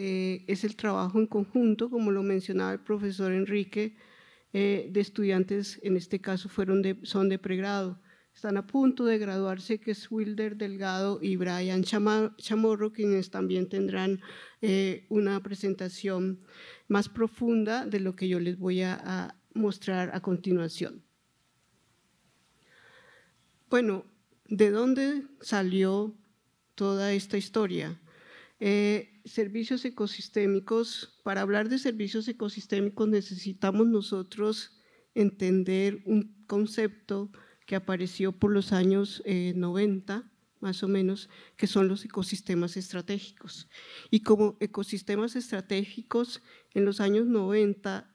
Eh, es el trabajo en conjunto, como lo mencionaba el profesor Enrique, eh, de estudiantes, en este caso fueron son de pregrado. Están a punto de graduarse, que es Wilder Delgado y Brian Chamorro, quienes también tendrán eh, una presentación más profunda de lo que yo les voy a mostrar a continuación. Bueno, ¿de dónde salió toda esta historia? Eh, servicios ecosistémicos. Para hablar de servicios ecosistémicos necesitamos nosotros entender un concepto que apareció por los años 90, eh, más o menos, que son los ecosistemas estratégicos. Y como ecosistemas estratégicos, en los años 90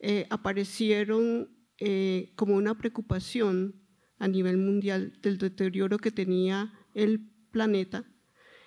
eh, aparecieron como una preocupación a nivel mundial del deterioro que tenía el planeta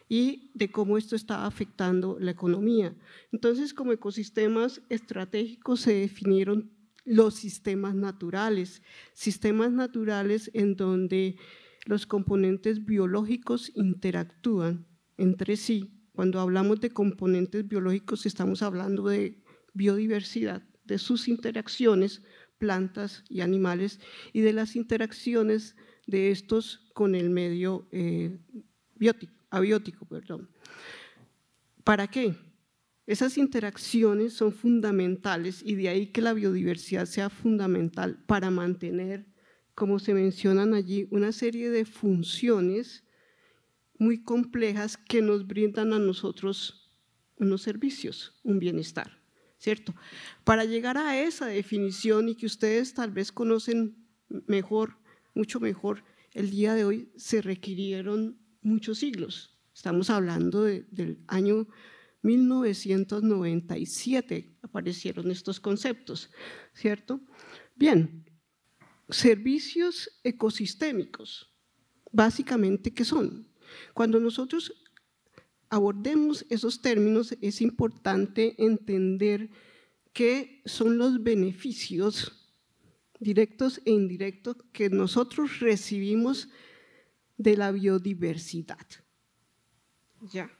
y de cómo esto está afectando la economía. Entonces, como ecosistemas estratégicos se definieron los sistemas naturales, sistemas naturales en donde los componentes biológicos interactúan entre sí. Cuando hablamos de componentes biológicos estamos hablando de biodiversidad, de sus interacciones, plantas y animales, y de las interacciones de estos con el medio eh, biótico abiótico, perdón. ¿Para qué? Esas interacciones son fundamentales y de ahí que la biodiversidad sea fundamental para mantener, como se mencionan allí, una serie de funciones muy complejas que nos brindan a nosotros unos servicios, un bienestar, ¿cierto? Para llegar a esa definición y que ustedes tal vez conocen mejor, mucho mejor, el día de hoy se requirieron muchos siglos. Estamos hablando del año 1997 aparecieron estos conceptos, ¿cierto? Bien, servicios ecosistémicos, básicamente, ¿qué son? Cuando nosotros abordemos esos términos, es importante entender qué son los beneficios directos e indirectos que nosotros recibimos de la biodiversidad, ya,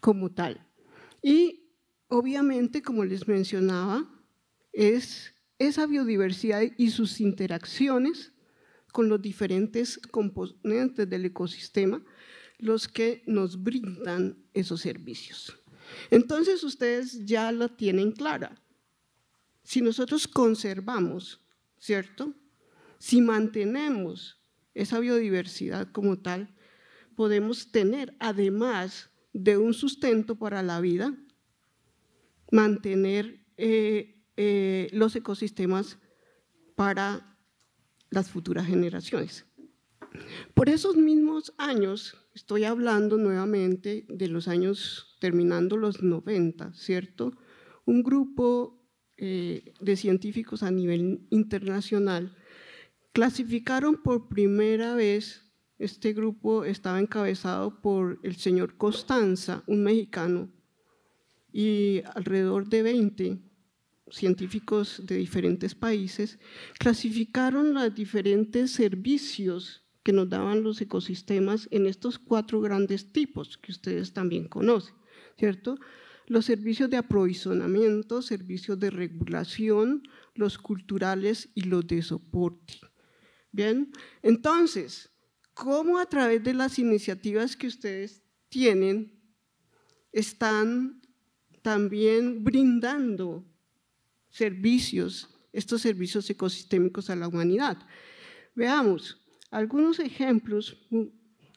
como tal. Y obviamente, como les mencionaba, es esa biodiversidad y sus interacciones con los diferentes componentes del ecosistema los que nos brindan esos servicios. Entonces ustedes ya la tienen clara. Si nosotros conservamos, ¿cierto? Si mantenemos esa biodiversidad como tal, podemos tener, además de un sustento para la vida, mantener eh, eh, los ecosistemas para las futuras generaciones. Por esos mismos años, estoy hablando nuevamente de los años terminando los 90, ¿cierto? Un grupo eh, de científicos a nivel internacional Clasificaron por primera vez, este grupo estaba encabezado por el señor Costanza, un mexicano, y alrededor de 20 científicos de diferentes países, clasificaron los diferentes servicios que nos daban los ecosistemas en estos cuatro grandes tipos que ustedes también conocen, ¿cierto? Los servicios de aprovisionamiento, servicios de regulación, los culturales y los de soporte. Bien, entonces, ¿cómo a través de las iniciativas que ustedes tienen están también brindando servicios, estos servicios ecosistémicos a la humanidad? Veamos, algunos ejemplos mm,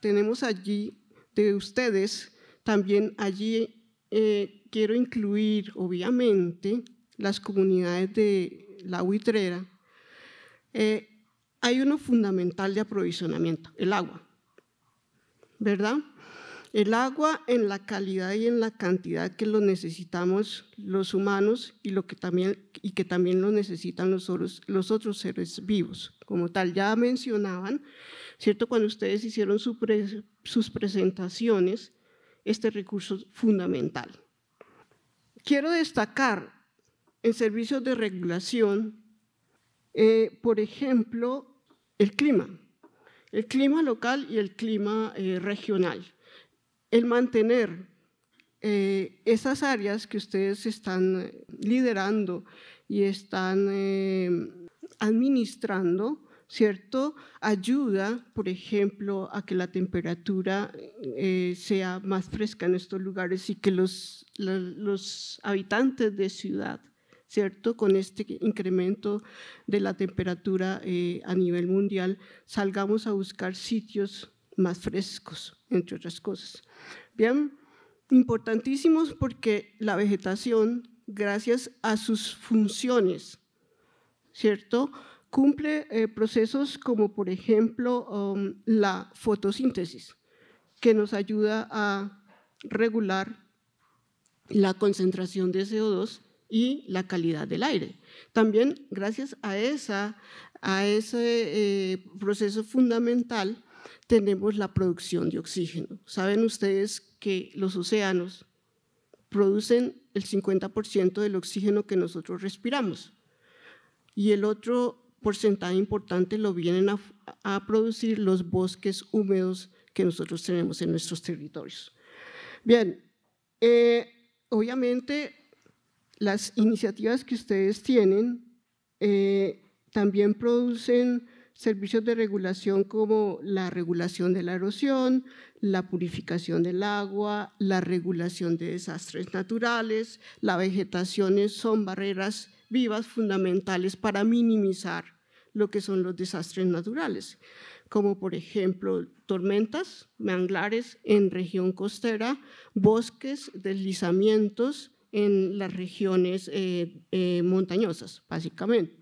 tenemos allí de ustedes, también allí eh, quiero incluir, obviamente, las comunidades de la buitrera. Eh, hay uno fundamental de aprovisionamiento, el agua, ¿verdad? El agua en la calidad y en la cantidad que lo necesitamos los humanos y, lo que, también, y que también lo necesitan los otros, los otros seres vivos. Como tal, ya mencionaban, ¿cierto? Cuando ustedes hicieron sus presentaciones, este recurso fundamental. Quiero destacar en servicios de regulación, eh, por ejemplo, el clima, el clima local y el clima eh, regional. El mantener eh, esas áreas que ustedes están liderando y están eh, administrando, ¿cierto? Ayuda, por ejemplo, a que la temperatura sea más fresca en estos lugares y que los habitantes de ciudad con este incremento de la temperatura eh, a nivel mundial, salgamos a buscar sitios más frescos, entre otras cosas. Bien, importantísimos porque la vegetación, gracias a sus funciones, ¿cierto? Cumple eh, procesos como, por ejemplo, um, la fotosíntesis, que nos ayuda a regular la concentración de CO2 y la calidad del aire. También gracias a, esa, a ese eh, proceso fundamental tenemos la producción de oxígeno. Saben ustedes que los océanos producen el 50% del oxígeno que nosotros respiramos y el otro porcentaje importante lo vienen a, producir los bosques húmedos que nosotros tenemos en nuestros territorios. Bien, eh, obviamente las iniciativas que ustedes tienen eh, también producen servicios de regulación como la regulación de la erosión, la purificación del agua, la regulación de desastres naturales, las vegetaciones son barreras vivas fundamentales para minimizar lo que son los desastres naturales, como por ejemplo tormentas, manglares en región costera, bosques, deslizamientos, en las regiones eh, eh, montañosas, básicamente.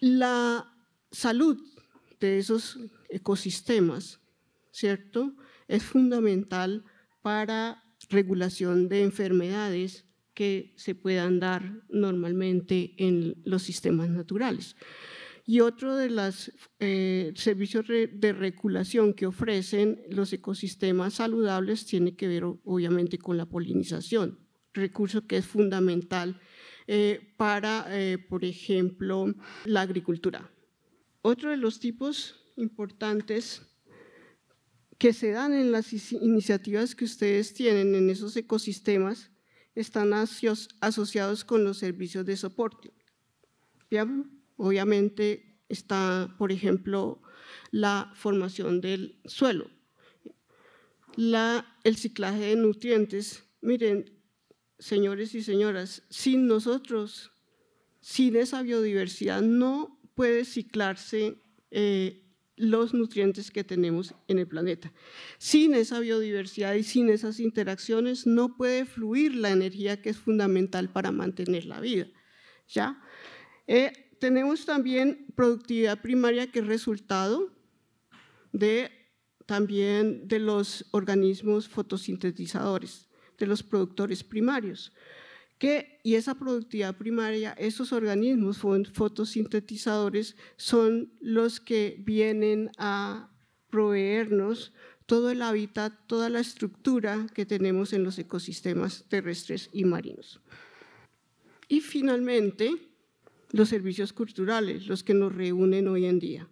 La salud de esos ecosistemas, ¿cierto? Es fundamental para regulación de enfermedades que se puedan dar normalmente en los sistemas naturales. Y otro de los eh, servicios de regulación que ofrecen los ecosistemas saludables tiene que ver obviamente con la polinización recurso que es fundamental eh, para, eh, por ejemplo, la agricultura. Otro de los tipos importantes que se dan en las iniciativas que ustedes tienen en esos ecosistemas están asociados con los servicios de soporte. Obviamente está, por ejemplo, la formación del suelo, el ciclaje de nutrientes. Miren, señores y señoras, sin nosotros, sin esa biodiversidad, no puede ciclarse eh, los nutrientes que tenemos en el planeta. Sin esa biodiversidad y sin esas interacciones no puede fluir la energía que es fundamental para mantener la vida. ¿ya? Eh, tenemos también productividad primaria que es resultado también de los organismos fotosintetizadores de los productores primarios. Que, y esa productividad primaria, esos organismos fotosintetizadores son los que vienen a proveernos todo el hábitat, toda la estructura que tenemos en los ecosistemas terrestres y marinos. Y finalmente, los servicios culturales, los que nos reúnen hoy en día.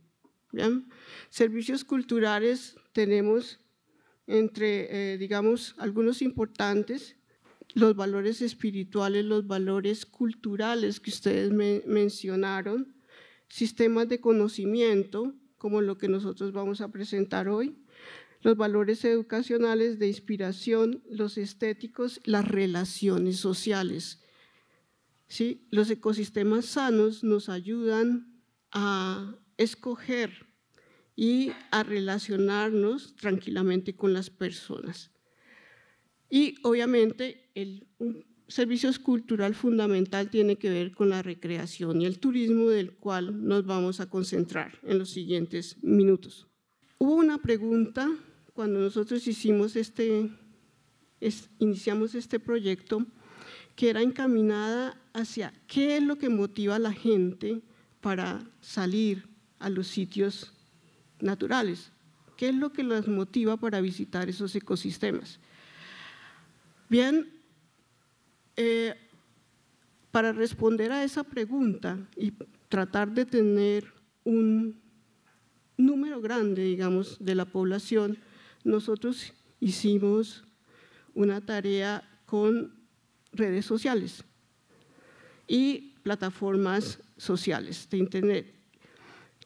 Servicios culturales tenemos entre, eh, digamos, algunos importantes, los valores espirituales, los valores culturales que ustedes mencionaron, sistemas de conocimiento, como lo que nosotros vamos a presentar hoy, los valores educacionales de inspiración, los estéticos, las relaciones sociales. ¿Sí? Los ecosistemas sanos nos ayudan a escoger y a relacionarnos tranquilamente con las personas. Y obviamente el servicio cultural fundamental tiene que ver con la recreación y el turismo del cual nos vamos a concentrar en los siguientes minutos. Hubo una pregunta cuando nosotros hicimos este, iniciamos este proyecto que era encaminada hacia qué es lo que motiva a la gente para salir a los sitios naturales. ¿Qué es lo que las motiva para visitar esos ecosistemas? Bien, eh, para responder a esa pregunta y tratar de tener un número grande, digamos, de la población, nosotros hicimos una tarea con redes sociales y plataformas sociales de Internet.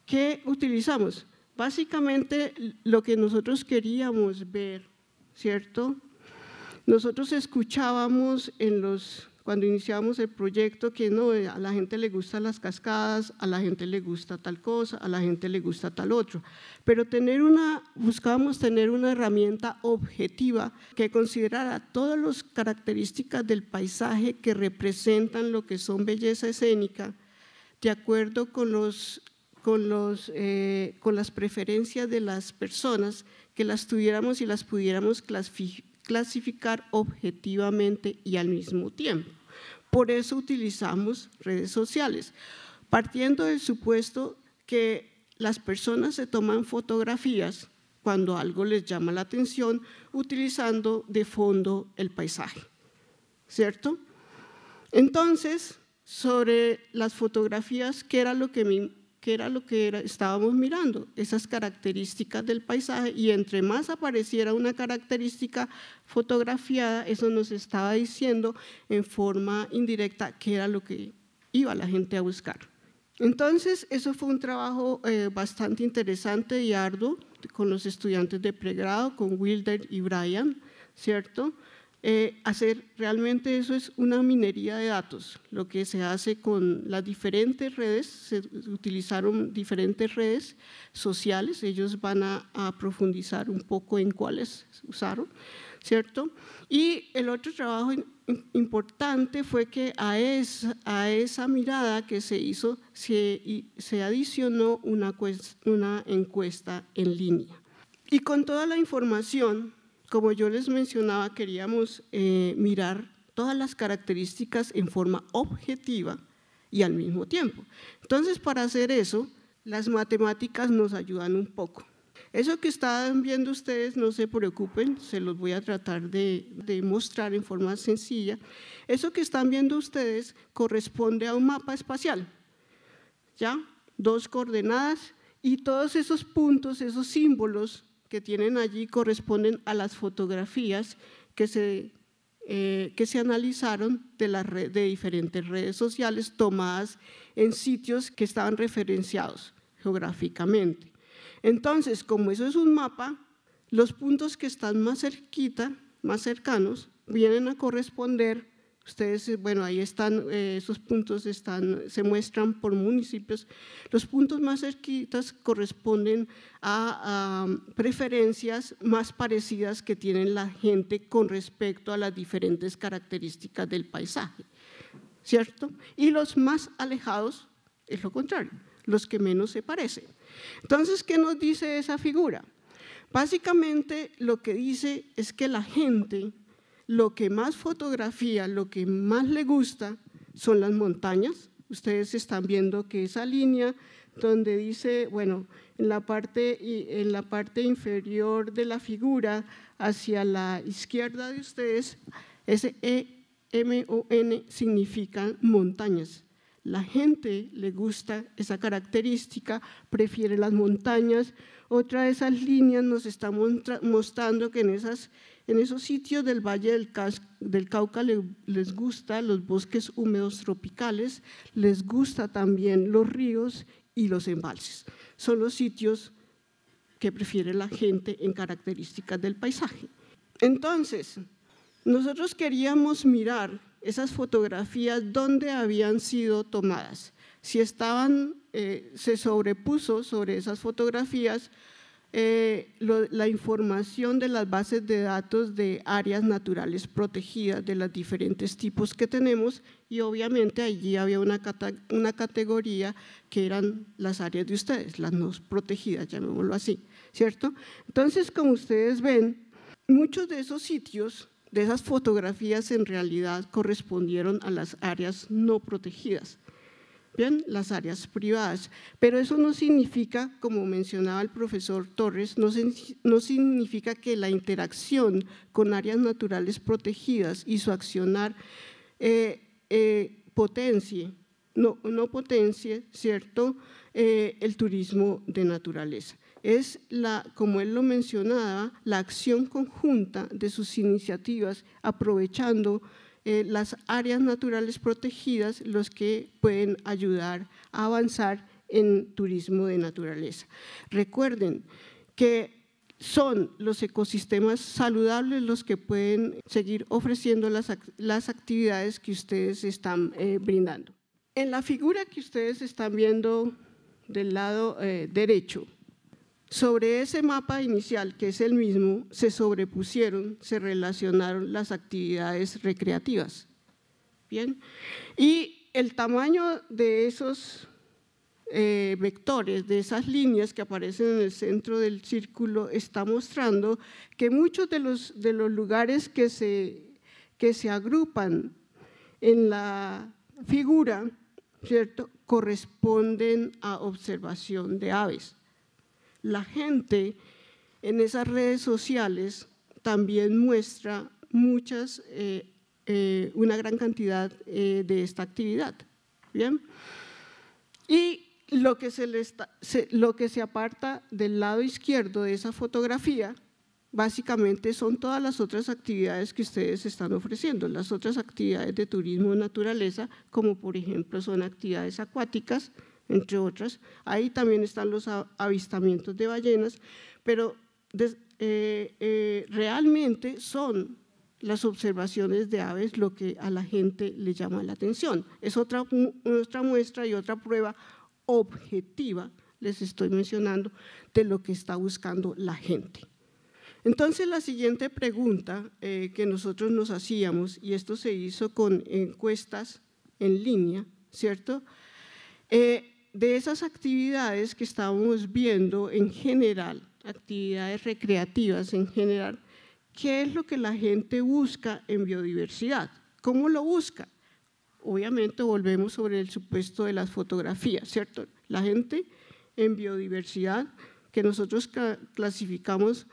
¿Qué utilizamos? básicamente lo que nosotros queríamos ver, ¿cierto? Nosotros escuchábamos en los cuando iniciamos el proyecto que no, eh, a la gente le gustan las cascadas, a la gente le gusta tal cosa, a la gente le gusta tal otro. Pero tener una, buscábamos tener una herramienta objetiva que considerara todas las características del paisaje que representan lo que son belleza escénica, de acuerdo con los con, los, eh, con las preferencias de las personas, que las tuviéramos y las pudiéramos clasificar objetivamente y al mismo tiempo. Por eso utilizamos redes sociales, partiendo del supuesto que las personas se toman fotografías cuando algo les llama la atención, utilizando de fondo el paisaje, ¿cierto? Entonces, sobre las fotografías, ¿qué era lo que me que era lo que estábamos mirando, esas características del paisaje, y entre más apareciera una característica fotografiada, eso nos estaba diciendo en forma indirecta qué era lo que iba la gente a buscar. Entonces, eso fue un trabajo eh, bastante interesante y arduo con los estudiantes de pregrado, con Wilder y Brian, ¿cierto? Eh, hacer realmente eso es una minería de datos. Lo que se hace con las diferentes redes, se utilizaron diferentes redes sociales, ellos van a, profundizar un poco en cuáles usaron, ¿cierto? Y el otro trabajo importante fue que a esa, a esa mirada que se hizo se, se adicionó una, una encuesta en línea. Y con toda la información como yo les mencionaba, queríamos eh, mirar todas las características en forma objetiva y al mismo tiempo. Entonces, para hacer eso, las matemáticas nos ayudan un poco. Eso que están viendo ustedes, no se preocupen, se los voy a tratar de, de, mostrar en forma sencilla. Eso que están viendo ustedes corresponde a un mapa espacial, ¿ya? Dos coordenadas y todos esos puntos, esos símbolos que tienen allí corresponden a las fotografías que se, eh, que se analizaron de, de diferentes redes sociales tomadas en sitios que estaban referenciados geográficamente. Entonces, como eso es un mapa, los puntos que están más cerquita, más cercanos, vienen a corresponder Ustedes, eh, bueno, ahí están, eh, esos puntos están, se muestran por municipios. Los puntos más cerquitas corresponden a, a, preferencias más parecidas que tienen la gente con respecto a las diferentes características del paisaje, ¿cierto? Y los más alejados es lo contrario, los que menos se parecen. Entonces, ¿qué nos dice esa figura? Básicamente lo que dice es que la gente lo que más fotografía, lo que más le gusta son las montañas. Ustedes están viendo que esa línea donde dice, bueno, en la parte, en la parte inferior de la figura, hacia la izquierda de ustedes, ese E-M-O-N significa montañas. La gente le gusta esa característica, prefiere las montañas. Otra de esas líneas nos está mostrando que en esas en esos sitios del Valle del, Cauca les gusta los bosques húmedos tropicales, les gusta también los ríos y los embalses. Son los sitios que prefiere la gente en características del paisaje. Entonces, nosotros queríamos mirar esas fotografías donde habían sido tomadas. Si estaban, eh, se sobrepuso sobre esas fotografías eh, la información de las bases de datos de áreas naturales protegidas de los diferentes tipos que tenemos y obviamente allí había una, una categoría que eran las áreas de ustedes, las no protegidas, llamémoslo así, ¿cierto? Entonces, como ustedes ven, muchos de esos sitios, de esas fotografías en realidad correspondieron a las áreas no protegidas las áreas privadas, pero eso no significa, como mencionaba el profesor Torres, no, no significa que la interacción con áreas naturales protegidas y su accionar eh, eh, potencie, no, no potencie, ¿cierto?, eh, el turismo de naturaleza es la, como él lo mencionaba, la acción conjunta de sus iniciativas, aprovechando eh, las áreas naturales protegidas los que pueden ayudar a avanzar en turismo de naturaleza. Recuerden que son los ecosistemas saludables los que pueden seguir ofreciendo las, actividades que ustedes están eh, brindando. En la figura que ustedes están viendo del lado eh, derecho, sobre ese mapa inicial, que es el mismo, se sobrepusieron, se relacionaron las actividades recreativas. Bien, y el tamaño de esos eh, vectores, de esas líneas que aparecen en el centro del círculo, está mostrando que muchos de los, lugares que se, que se agrupan en la figura, ¿cierto?, corresponden a observación de aves la gente en esas redes sociales también muestra muchas, eh, eh, una gran cantidad eh, de esta actividad. ¿Bien? Y lo que se, le está, lo que se aparta del lado izquierdo de esa fotografía básicamente son todas las otras actividades que ustedes están ofreciendo, las otras actividades de turismo naturaleza, como por ejemplo son actividades acuáticas, entre otras. Ahí también están los avistamientos de ballenas, pero eh, eh, realmente son las observaciones de aves lo que a la gente le llama la atención. Es otra, muestra y otra prueba objetiva, les estoy mencionando, de lo que está buscando la gente. Entonces la siguiente pregunta eh, que nosotros nos hacíamos, y esto se hizo con encuestas en línea, ¿cierto? de esas actividades que estamos viendo en general, actividades recreativas en general, ¿qué es lo que la gente busca en biodiversidad? ¿Cómo lo busca? Obviamente volvemos sobre el supuesto de las fotografías, ¿cierto? La gente en biodiversidad que nosotros clasificamos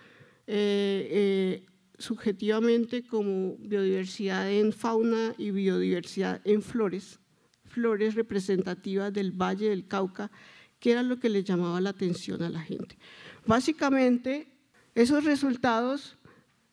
eh, eh, subjetivamente como biodiversidad en fauna y biodiversidad en flores, flores representativas del Valle del Cauca, que era lo que le llamaba la atención a la gente. Básicamente, esos resultados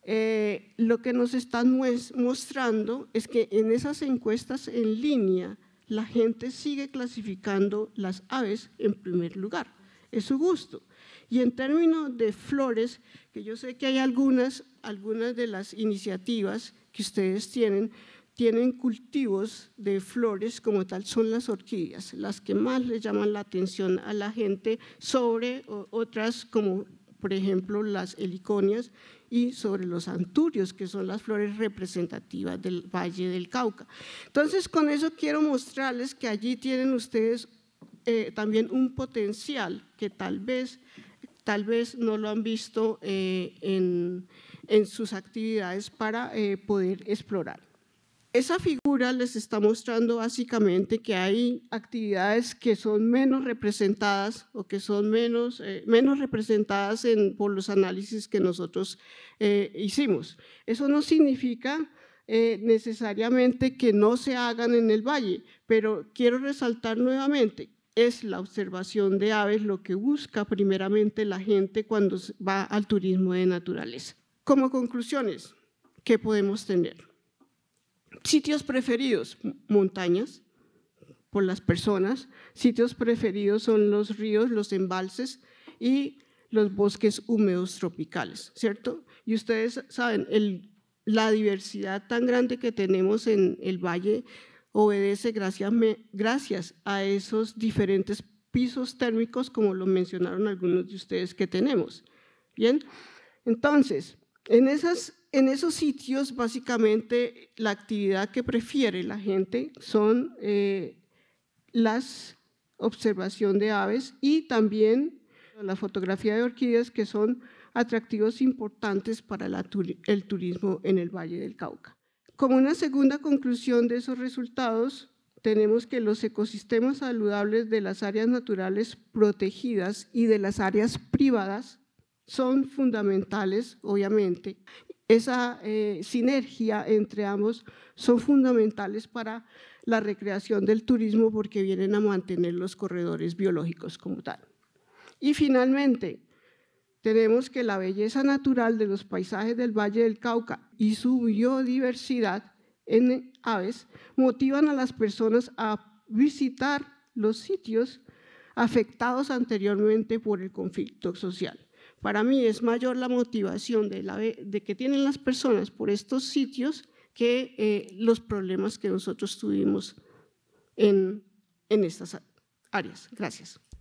eh, lo que nos están mostrando es que en esas encuestas en línea la gente sigue clasificando las aves en primer lugar, es su gusto. Y en términos de flores, que yo sé que hay algunas, algunas de las iniciativas que ustedes tienen, tienen cultivos de flores como tal son las orquídeas, las que más le llaman la atención a la gente sobre otras como por ejemplo las heliconias y sobre los anturios, que son las flores representativas del Valle del Cauca. Entonces, con eso quiero mostrarles que allí tienen ustedes eh, también un potencial que tal vez, tal vez no lo han visto eh, en, sus actividades para eh, poder explorar. Esa figura les está mostrando básicamente que hay actividades que son menos representadas o que son menos, eh, menos representadas por los análisis que nosotros eh, hicimos. Eso no significa eh, necesariamente que no se hagan en el valle, pero quiero resaltar nuevamente, es la observación de aves lo que busca primeramente la gente cuando va al turismo de naturaleza. Como conclusiones, ¿qué podemos tener? sitios preferidos, montañas por las personas, sitios preferidos son los ríos, los embalses y los bosques húmedos tropicales, ¿cierto? Y ustedes saben, la diversidad tan grande que tenemos en el valle obedece gracias, gracias a esos diferentes pisos térmicos, como lo mencionaron algunos de ustedes que tenemos. Bien, entonces, en esas en esos sitios, básicamente, la actividad que prefiere la gente son eh, las observación de aves y también la fotografía de orquídeas, que son atractivos importantes para el turismo en el Valle del Cauca. Como una segunda conclusión de esos resultados, tenemos que los ecosistemas saludables de las áreas naturales protegidas y de las áreas privadas son fundamentales, obviamente. Esa eh, sinergia entre ambos son fundamentales para la recreación del turismo porque vienen a mantener los corredores biológicos como tal. Y finalmente, tenemos que la belleza natural de los paisajes del Valle del Cauca y su biodiversidad en aves motivan a las personas a visitar los sitios afectados anteriormente por el conflicto social. Para mí es mayor la motivación de, que tienen las personas por estos sitios que eh, los problemas que nosotros tuvimos en estas áreas. Gracias.